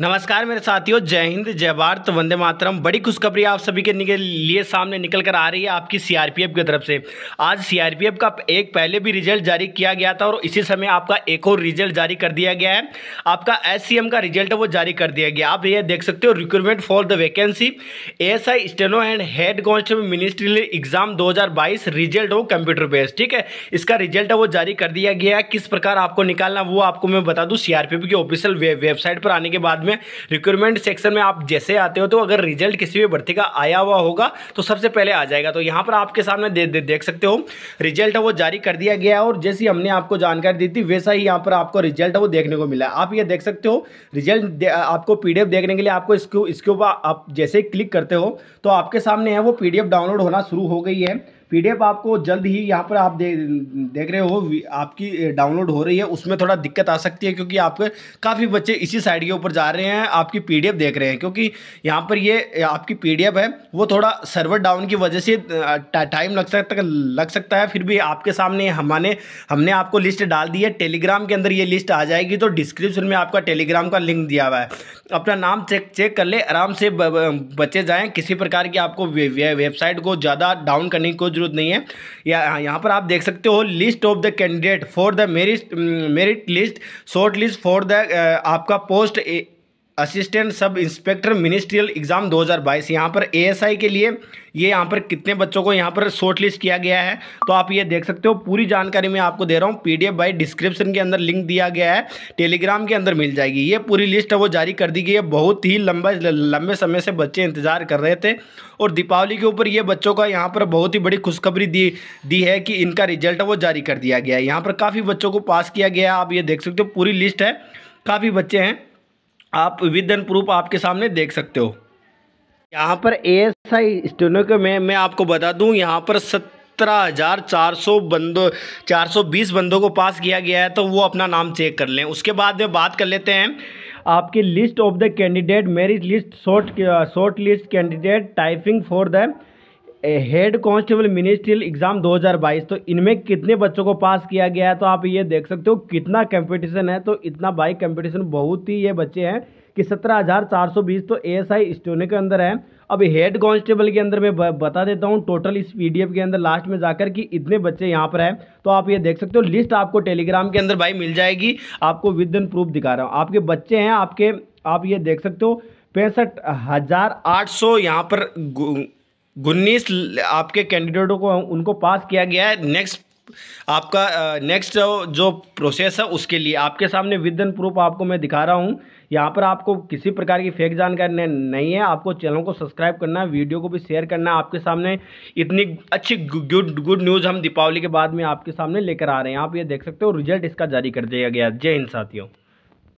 नमस्कार मेरे साथियों जय हिंद जय भारत वंदे मातरम बड़ी खुशखबरी आप सभी के लिए सामने निकल कर आ रही है आपकी सीआरपीएफ की तरफ से आज सीआरपीएफ का एक पहले भी रिजल्ट जारी किया गया था और इसी समय आपका एक और रिजल्ट जारी कर दिया गया है आपका एससीएम का रिजल्ट है वो जारी कर दिया गया आप ये देख सकते हो recruitment for the vacancy S I steno and head constable ministerial exam दो रिजल्ट हो कंप्यूटर बेस्ड ठीक है इसका रिजल्ट है वो जारी कर दिया गया है किस प्रकार आपको निकालना वो आपको मैं बता दूँ सीआरपीएफ की ऑफिशियल वेबसाइट पर आने के बाद में रिक्रूटमेंट सेक्शन में आप जैसे आते हो तो अगर रिजल्ट किसी भी भर्ती का आया हुआ होगा तो सबसे पहले आ जाएगा तो यहाँ पर आपके सामने दे, दे, देख सकते हो रिजल्ट वो जारी कर दिया गया और जैसी हमने आपको जानकारी दी थी वैसा ही यहाँ पर आपको रिजल्ट वो देखने को मिला आप ये देख सकते हो रिजल्ट आपको पी देखने के लिए आपको इसके ऊपर आप जैसे क्लिक करते हो तो आपके सामने है वो पी डाउनलोड होना शुरू हो गई है पीडीएफ आपको जल्द ही यहाँ पर आप दे, देख रहे हो आपकी डाउनलोड हो रही है उसमें थोड़ा दिक्कत आ सकती है क्योंकि आपके काफ़ी बच्चे इसी साइड के ऊपर जा रहे हैं आपकी पीडीएफ देख रहे हैं क्योंकि यहाँ पर ये आपकी पीडीएफ है वो थोड़ा सर्वर डाउन की वजह से टाइम लग सकता लग सकता है फिर भी आपके सामने हमारे हमने आपको लिस्ट डाल दी है टेलीग्राम के अंदर ये लिस्ट आ जाएगी तो डिस्क्रिप्शन में आपका टेलीग्राम का लिंक दिया हुआ है अपना नाम चेक चेक कर ले आराम से बच्चे जाएँ किसी प्रकार की आपको वेबसाइट को ज़्यादा डाउन करने को जरूरत नहीं है या यहाँ पर आप देख सकते हो list of the candidate for the merit merit list shortlist for the आपका post assistant sub inspector ministerial exam 2022 यहाँ पर आई के लिए ये यहाँ पर कितने बच्चों को यहाँ पर शॉर्ट लिस्ट किया गया है तो आप ये देख सकते हो पूरी जानकारी मैं आपको दे रहा हूँ एफ बाई डिस्क्रिप्शन के अंदर लिंक दिया गया है टेलीग्राम के अंदर मिल जाएगी ये पूरी लिस्ट है वो जारी कर दी गई है बहुत ही लंबा लंबे समय से बच्चे इंतज़ार कर रहे थे और दीपावली के ऊपर ये बच्चों का यहाँ पर बहुत ही बड़ी खुशखबरी दी दी है कि इनका रिजल्ट वो जारी कर दिया गया है यहाँ पर काफ़ी बच्चों को पास किया गया है आप ये देख सकते हो पूरी लिस्ट है काफ़ी बच्चे हैं आप विद एन प्रूफ आपके सामने देख सकते हो यहाँ पर ए एस आई स्टूडेंट में मैं आपको बता दूँ यहाँ पर सत्रह हज़ार चार सौ बंदों चार सौ बीस बंदों को पास किया गया है तो वो अपना नाम चेक कर लें उसके बाद में बात कर लेते हैं आपकी list of the candidate merit list short shortlist candidate typing for the head constable ministerial exam 2022 तो इनमें कितने बच्चों को पास किया गया है तो आप ये देख सकते हो कितना कंपटीशन है तो इतना बाई कंपटीशन बहुत ही ये बच्चे हैं कि 17,420 तो एस आई स्टोने के अंदर है अब हेड कांस्टेबल के अंदर मैं बता देता हूँ टोटल इस पीडीएफ के अंदर लास्ट में जाकर कि इतने बच्चे यहाँ पर हैं तो आप ये देख सकते हो लिस्ट आपको टेलीग्राम के अंदर भाई मिल जाएगी आपको विद इन प्रूफ दिखा रहा हूँ आपके बच्चे हैं आपके आप ये देख सकते हो पैंसठ हज़ार आठ सौ यहाँ पर उन्नीस आपके कैंडिडेटों को उनको पास किया गया है नेक्स्ट आपका नेक्स्ट जो प्रोसेस है उसके लिए आपके सामने विदन प्रूफ आपको मैं दिखा रहा हूँ यहाँ पर आपको किसी प्रकार की फेक जानकारी नहीं है आपको चैनल को सब्सक्राइब करना है वीडियो को भी शेयर करना है आपके सामने इतनी अच्छी गुड गुड न्यूज़ हम दीपावली के बाद में आपके सामने लेकर आ रहे हैं आप ये देख सकते हो रिजल्ट इसका जारी कर दिया गया जय हिंद साथियों